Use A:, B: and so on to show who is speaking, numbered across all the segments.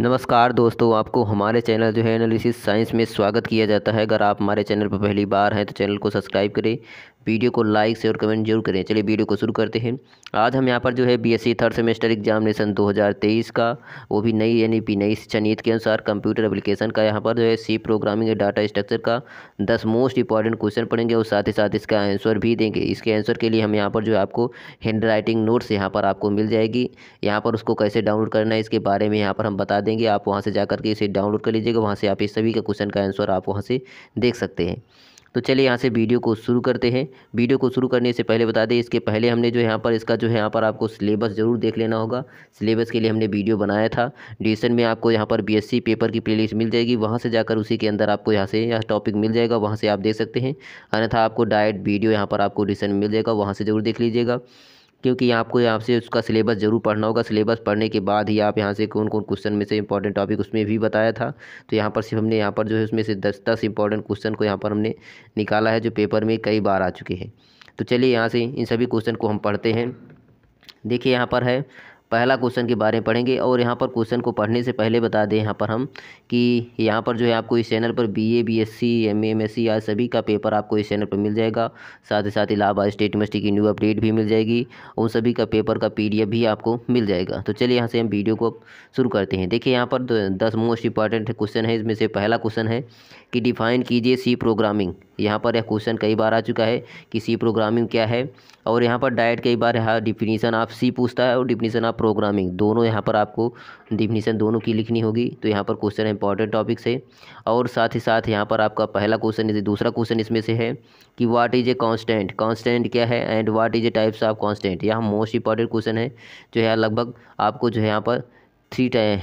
A: नमस्कार दोस्तों आपको हमारे चैनल जो है एनालिसिस साइंस में स्वागत किया जाता है अगर आप हमारे चैनल पर पहली बार हैं तो चैनल को सब्सक्राइब करें वीडियो को लाइक शेयर कमेंट जरूर करें चलिए वीडियो को शुरू करते हैं आज हम यहाँ पर जो है बीएससी थर्ड सेमेस्टर एग्जामिनेशन 2023 का वो भी नई यानी पी नई शिक्षा नीति के अनुसार कंप्यूटर एप्लीकेशन का यहाँ पर जो है सी प्रोग्रामिंग डाटा स्ट्रक्चर का दस मोस्ट इंपॉर्टेंट क्वेश्चन पढ़ेंगे और साथ ही साथ इसका आंसर भी देंगे इसके आंसर के लिए हम यहाँ पर जो है आपको हैंड राइटिंग नोट्स यहाँ पर आपको मिल जाएगी यहाँ पर उसको कैसे डाउनलोड करना है इसके बारे में यहाँ पर हम बता देंगे आप वहाँ से जा करके इसे डाउनलोड कर लीजिएगा वहाँ से आप इस सभी का क्वेश्चन का आंसर आप वहाँ से देख सकते हैं तो चलिए यहाँ से वीडियो को शुरू करते हैं वीडियो को शुरू करने से पहले बता दें इसके पहले हमने जो यहाँ पर इसका जो है यहाँ पर आपको सिलेबस ज़रूर देख लेना होगा सिलेबस के लिए हमने वीडियो बनाया था डिसन में आपको यहाँ पर बी पेपर की प्लेलिस्ट मिल जाएगी वहाँ से जाकर उसी के अंदर आपको यहाँ से यह टॉपिक मिल जाएगा वहाँ से आप देख सकते हैं अन्यथा आपको डायरेक्ट वीडियो यहाँ पर आपको डिसन मिल जाएगा वहाँ से ज़रूर देख लीजिएगा क्योंकि आपको यहाँ से उसका सिलेबस ज़रूर पढ़ना होगा सिलेबस पढ़ने के बाद ही आप यहाँ से कौन कौन क्वेश्चन में से इंपॉर्टेंट टॉपिक उसमें भी बताया था तो यहाँ पर सिर्फ हमने यहाँ पर जो है उसमें से दस दस इंपॉर्टेंट क्वेश्चन को यहाँ पर हमने निकाला है जो पेपर में कई बार आ चुके हैं तो चलिए यहाँ से इन सभी क्वेश्चन को हम पढ़ते हैं देखिए यहाँ पर है पहला क्वेश्चन के बारे में पढ़ेंगे और यहाँ पर क्वेश्चन को पढ़ने से पहले बता दें यहाँ पर हम कि यहाँ पर जो है आपको इस चैनल पर बीए बीएससी एमएमएससी एम या सभी का पेपर आपको इस चैनल पर मिल जाएगा साथ ही साथ इलाहाबाद स्टेट यूनिवर्सिटी की न्यू अपडेट भी मिल जाएगी उन सभी का पेपर का पी भी आपको मिल जाएगा तो चलिए यहाँ से हम वीडियो को शुरू करते हैं देखिए यहाँ पर दस मोस्ट इंपॉर्टेंट क्वेश्चन है इसमें से पहला क्वेश्चन है कि डिफाइन कीजिए सी प्रोग्रामिंग यहाँ पर यह क्वेश्चन कई बार आ चुका है कि सी प्रोग्रामिंग क्या है और यहाँ पर डायट कई बार यहाँ डिफिनीसन ऑफ सी पूछता है और डिफिनीसन ऑफ प्रोग्रामिंग दोनों यहाँ पर आपको डिफिनीसन दोनों की लिखनी होगी तो यहाँ पर क्वेश्चन इंपॉर्टेंट टॉपिक से और साथ ही साथ यहाँ पर आपका पहला क्वेश्चन दूसरा क्वेश्चन इसमें से है कि what is a constant constant क्या है and what is a types of constant यहाँ मोस्ट इंपॉर्टेंट क्वेश्चन है जो है लगभग आपको जो है यहाँ पर थ्री टाइम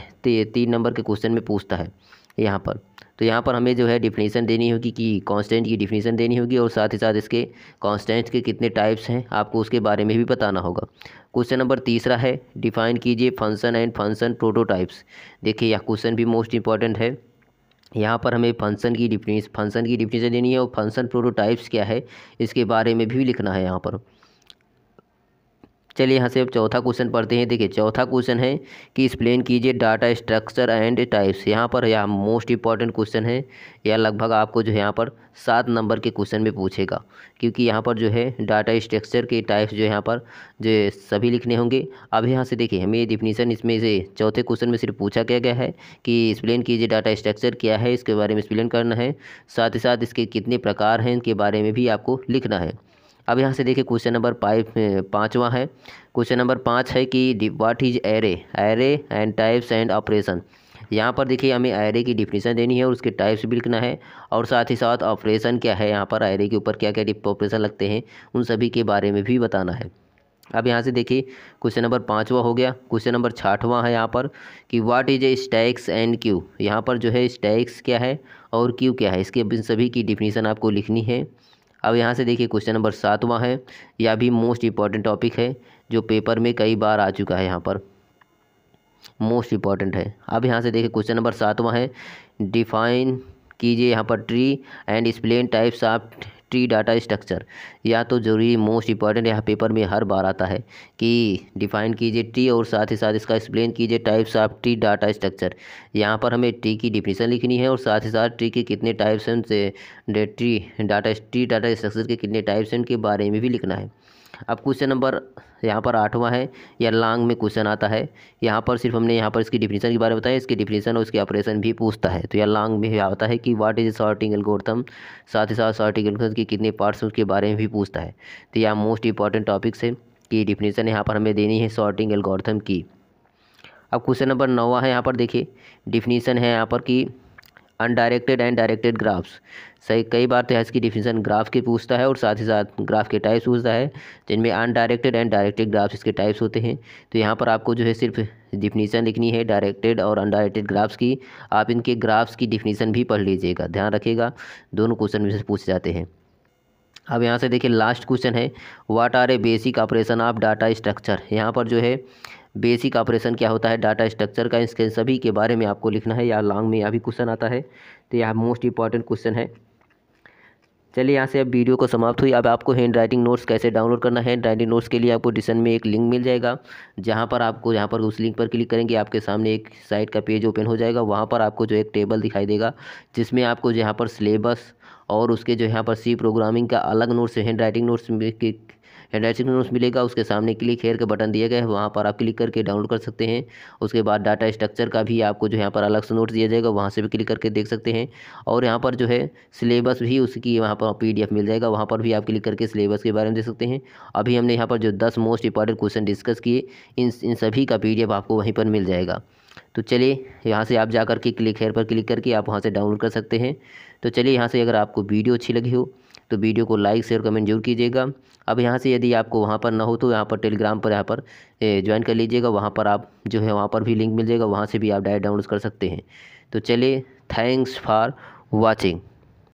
A: तीन नंबर के क्वेश्चन में पूछता है यहाँ पर तो यहाँ पर हमें जो है डिफिनीसन देनी होगी कि कांस्टेंट की डिफिनीसन देनी होगी और साथ ही साथ इसके कांस्टेंट के कितने टाइप्स हैं आपको उसके बारे में भी बताना होगा क्वेश्चन नंबर तीसरा है डिफाइन कीजिए फंक्शन एंड फंक्शन प्रोटोटाइप्स देखिए यह क्वेश्चन भी मोस्ट इंपॉर्टेंट है यहाँ पर हमें फंक्शन की डिफिनी फंक्शन की डिफिनीसन देनी है और फंक्शन प्रोटोटाइप्स क्या है इसके बारे में भी लिखना है यहाँ पर चलिए यहाँ से अब चौथा क्वेश्चन पढ़ते हैं देखिए चौथा क्वेश्चन है कि एक्सप्लेन कीजिए डाटा स्ट्रक्चर एंड टाइप्स यहाँ पर यह मोस्ट इंपॉर्टेंट क्वेश्चन है या लगभग आपको जो है यहाँ पर सात नंबर के क्वेश्चन में पूछेगा क्योंकि यहाँ पर जो है डाटा स्ट्रक्चर के टाइप्स जो यहाँ पर जो सभी लिखने होंगे अब यहाँ से देखिए हमें डिफिनीसन इसमें से चौथे क्वेश्चन में सिर्फ पूछा क्या गया है कि एक्सप्लेन कीजिए डाटा स्ट्रक्चर क्या है इसके बारे में एक्सप्लेन करना है साथ ही साथ इसके कितने प्रकार हैं इनके बारे में भी आपको लिखना है अब यहाँ से देखिए क्वेश्चन नंबर फाइव पाँचवा है क्वेश्चन नंबर पाँच है कि what is array array and types and operation यहाँ पर देखिए हमें एरे की डिफिनीसन देनी है और उसके टाइप्स भी लिखना है और साथ ही साथ ऑपरेशन क्या है यहाँ पर एरे के ऊपर क्या क्या ऑपरेशन लगते हैं उन सभी के बारे में भी बताना है अब यहाँ से देखिए क्वेश्चन नंबर पाँचवा हो गया क्वेश्चन नंबर छाठवा है यहाँ पर कि what is a stacks and queue यहाँ पर जो है स्टैक्स क्या है और क्यू क्या है इसके सभी की डिफिनीसन आपको लिखनी है अब यहाँ से देखिए क्वेश्चन नंबर सातवां है यह भी मोस्ट इंपॉर्टेंट टॉपिक है जो पेपर में कई बार आ चुका है यहाँ पर मोस्ट इंपॉर्टेंट है अब यहाँ से देखिए क्वेश्चन नंबर सातवां है डिफाइन कीजिए यहाँ पर tree and explain types of tree data structure या तो जरूरी मोस्ट इंपॉर्टेंट यहाँ पेपर में हर बार आता है कि डिफाइन कीजिए ट्री और साथ ही साथ इसका एक्सप्लेन कीजिए types of tree data structure यहाँ पर हमें ट्री की डिफिनीसन लिखनी है और साथ ही साथ ट्री के कितने टाइप्स हैं उनसे tree data tree data structure के कितने टाइप्स हैं उनके बारे में भी लिखना है अब क्वेश्चन नंबर यहाँ पर आठवां है या लांग में क्वेश्चन आता है यहाँ पर सिर्फ हमने यहाँ पर इसकी डिफिनीशन के बारे में बताया इसकी डिफिनीशन और उसके ऑपरेशन भी पूछता है तो यह लांग में आता है कि वाट इज शॉर्टिंग एल्गोरिथम साथ ही साथ शॉर्टिंग एल्गोरिथम के कितने पार्ट्स हैं उसके बारे में भी पूछता है तो यह मोस्ट इंपॉर्टेंट टॉपिक्स है कि डिफिनीशन यहाँ पर हमें देनी है शॉर्टिंग एल्गोरिथम की अब क्वेश्चन नंबर नौवा है यहाँ पर देखिए डिफिनीशन है यहाँ पर कि अनडायरेक्टेड एंड डायरेक्टेड ग्राफ्स सही कई बार तो इसकी डिफिनेशन ग्राफ के पूछता है और साथ ही साथ ग्राफ के टाइप्स पूछता है जिनमें अनडायरेक्टेड एंड डायरेक्टेड ग्राफ्स इसके टाइप्स होते हैं तो यहाँ पर आपको जो है सिर्फ डिफिनीसन लिखनी है डायरेक्टेड और अनडायरेक्टेड ग्राफ्स की आप इनके ग्राफ्स की डिफिनीसन भी पढ़ लीजिएगा ध्यान रखिएगा दोनों क्वेश्चन में से पूछ जाते हैं अब यहाँ से देखिए लास्ट क्वेश्चन है what are a basic operation of data structure यहाँ पर जो है बेसिक ऑपरेशन क्या होता है डाटा स्ट्रक्चर का इसके सभी के बारे में आपको लिखना है या लॉन्ग में यहाँ भी क्वेश्चन आता है तो यह मोस्ट इंपॉर्टेंट क्वेश्चन है चलिए यहाँ से अब वीडियो को समाप्त हुई अब आपको हैंड राइटिंग नोट्स कैसे डाउनलोड करना है राइटिंग नोट्स के लिए आपको डिसन में एक लिंक मिल जाएगा जहाँ पर आपको यहाँ पर उस लिंक पर क्लिक करेंगे आपके सामने एक साइट का पेज ओपन हो जाएगा वहाँ पर आपको जो एक टेबल दिखाई देगा जिसमें आपको यहाँ पर सिलेबस और उसके जो यहाँ पर सी प्रोग्रामिंग का अलग notes handwriting notes dressing notes मिलेगा उसके सामने क्लिक हेयर का बटन दिया गया है वहाँ पर आप क्लिक करके डाउनलोड कर सकते हैं उसके बाद डाटा स्ट्रक्चर का भी आपको जो यहाँ पर अलग से नोट्स दिया जाएगा वहाँ से भी क्लिक करके देख सकते हैं और यहाँ पर जो है सिलेबस भी उसकी वहाँ पर पी मिल जाएगा वहाँ पर भी आप क्लिक करके सिलेबस के बारे में देख सकते हैं अभी हमने यहाँ पर जो दस मोस्ट इंपॉर्टेंट क्वेश्चन डिस्कस किए इन इन सभी का पी आपको वहीं पर मिल जाएगा तो चलिए यहाँ से आप जा करके क्लिक हेयर पर क्लिक करके आप वहाँ से डाउनलोड कर सकते हैं तो चलिए यहाँ से अगर आपको वीडियो अच्छी लगी हो तो वीडियो को लाइक शेयर कमेंट जरूर कीजिएगा अब यहाँ से यदि आपको वहाँ पर ना हो तो यहाँ पर टेलीग्राम पर यहाँ पर ज्वाइन कर लीजिएगा वहाँ पर आप जो है वहाँ पर भी लिंक मिल जाएगा वहाँ से भी आप डायरेक्ट डाउनलोड कर सकते हैं तो चलिए थैंक्स फॉर वॉचिंग